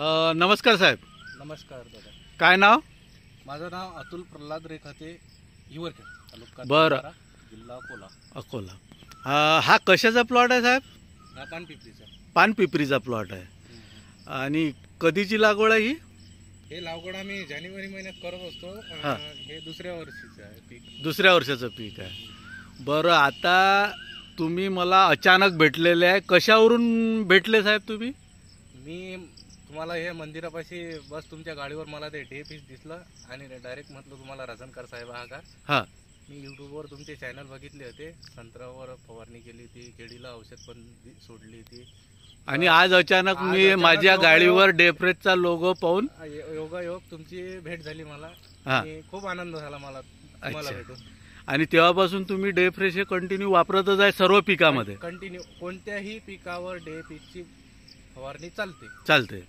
नमस्कार साहेब नमस्कार दादा काय नाव माझं नाव अतुल प्रल्हाद रेखाते युवर तालुका बरं. जिल्हा अकोला अकोला हा कशाचा प्लॉट आहे साहेब पानपिपरीचा पानपिपरीचा प्लॉट आहे आणि कधीची लागवड आहे ही हे लागवड आम्ही जानेवारी महिन्यात करत असतो हे दुसऱ्या वर्षीचं आहे पीक दुसऱ्या वर्षाचं पीक आहे बरं आता तुम्ही मला अचानक भेटलेले आहे कशावरून भेटले साहेब तुम्ही मी मला हे मंदिरापाशी बस तुमच्या गाडीवर मला ते डे पीस दिसलं आणि डायरेक्ट म्हटलं तुम्हाला रजनकर साहेब हा का हा मी युट्यूबवर तुमचे चॅनल बघितले होते संत्रावर फवारणी केली होती केळीला औषध पण सोडली होती आणि आज अचानक मी माझ्या गाडीवर डेफरेजचा लोगो पाहून योगायोग तुमची भेट झाली मला आणि खूप आनंद झाला मला तुम्हाला भेटून आणि तेव्हापासून तुम्ही डेफ्रेश हे कंटिन्यू वापरतच आहे सर्व पिकामध्ये कंटिन्यू कोणत्याही पिकावर डे ची फवारणी चालते चालते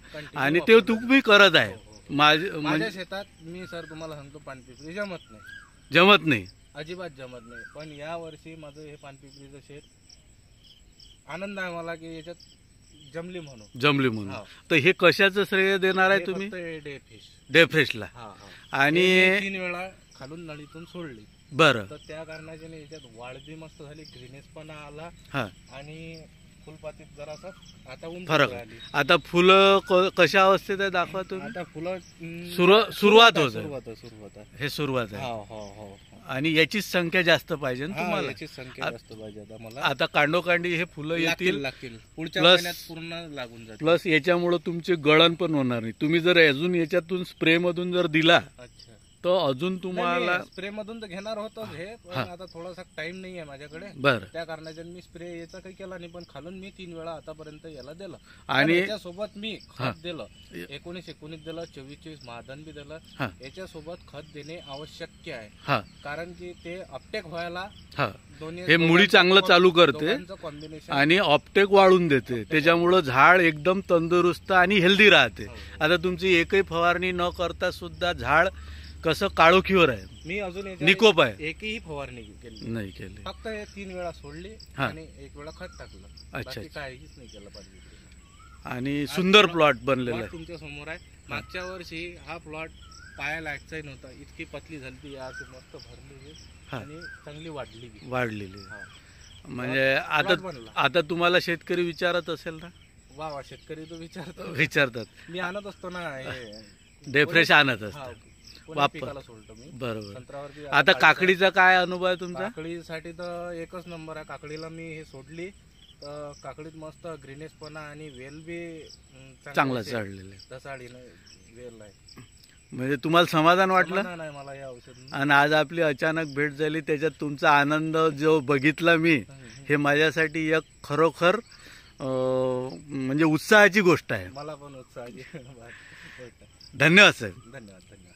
आणि ते तू तुम्ही करत आहे माझ्या शेतात मी सर तुम्हाला सांगतो पानपिपरी जमत नाही जमत नाही अजिबात जमत नाही पण या वर्षी माझं हे पाणपिपरीचं शेत आनंद आहे मला की याच्यात जमली म्हणून जमली म्हणून तर हे कशाचं श्रेय देणार आहे तुम्ही डे डेफ्रेशला आणि तीन वेळा खालून नळीतून सोडली बरं तर त्या कारणाने याच्यात वाढ मस्त झाली ग्रीनेस पण आला आणि फुलपातीत जरासा आता फरक आता फुलं कशा अवस्थेत आहे दाखवा तुम्ही आता फुलं हम्म, सुरुवात होत आहे. सुरुवात आहे, सुरुवात हे सुरुवात आहे हो हो हो आणि याचीच संख्या जास्त पाहिजे तुम्हाला याची संख्या जास्त पाहिजे आता मला आता कांडोकांडी हे फुलं येतील लागतील पुढच्या महिन्यात पूर्ण लागून जातील प्लस याच्यामुळे तुमचे गळण पण होणार नाही तुम्ही जर अजून याच्यातून स्प्रे मधून जर दिला अच्छा तो अजून तुम्हाला स्प्रे मधून तर घेणार होतो हे पण आता थोडासा टाइम नाही आहे माझ्याकडे बरं त्या कारणाच्या मी स्प्रे याचा काही केला नाही पण खालून मी तीन वेळा आतापर्यंत याला दिला आणि याच्यासोबत मी खत दिलं एकोणीस एकोणीस दिलं चोवीस चोवीस महादान बी दिलं याच्यासोबत खत देणे आवश्यक आहे कारण की ते अपटेक व्हायला हे मुळी चांगलं चालू करते आणि ऑप्टेक वाळून देते त्याच्यामुळं झाड एकदम तंदुरुस्त आणि हेल्दी राहते हो. आता तुमची एकही फवारणी न करता सुद्धा झाड कसं काळोखीवर आहे मी अजून निकोप आहे एकही फवारणी केली नाही केली फक्त तीन वेळा सोडली आणि एक वेळा खत टाकलं अच्छा. काहीच नाही केलं पाहिजे आणि सुंदर प्लॉट बनलेला आहे तुमच्या समोर आहे मागच्या वर्षी हा प्लॉट पाया लागचा नव्हता इतकी पतली झाली आज मस्त भरली आणि चांगली वाढली वाढलेली म्हणजे आता आता तुम्हाला शेतकरी विचारत असेल ना वा वा शेतकरी तो विचारतो विचारतात मी आणत असतो ना डेफ्रेश आणत असतो वापर सोडतो मी बरोबर आता काकडीचा काय अनुभव आहे तुमचा काकडीसाठी तर एकच नंबर आहे काकडीला मी हे सोडली तर काकडीत मस्त ग्रीनेसपणा आणि वेल बी चांगला आहे. वेल आहे म्हणजे तुम्हाला समाधान वाटलं नाही मला या औषध आणि आज आपली अचानक भेट झाली त्याच्यात तुमचा आनंद जो बघितला मी हे माझ्यासाठी एक खरोखर म्हणजे उत्साहाची गोष्ट आहे मला पण उत्साह धन्यवाद साहेब धन्यवाद धन्यवाद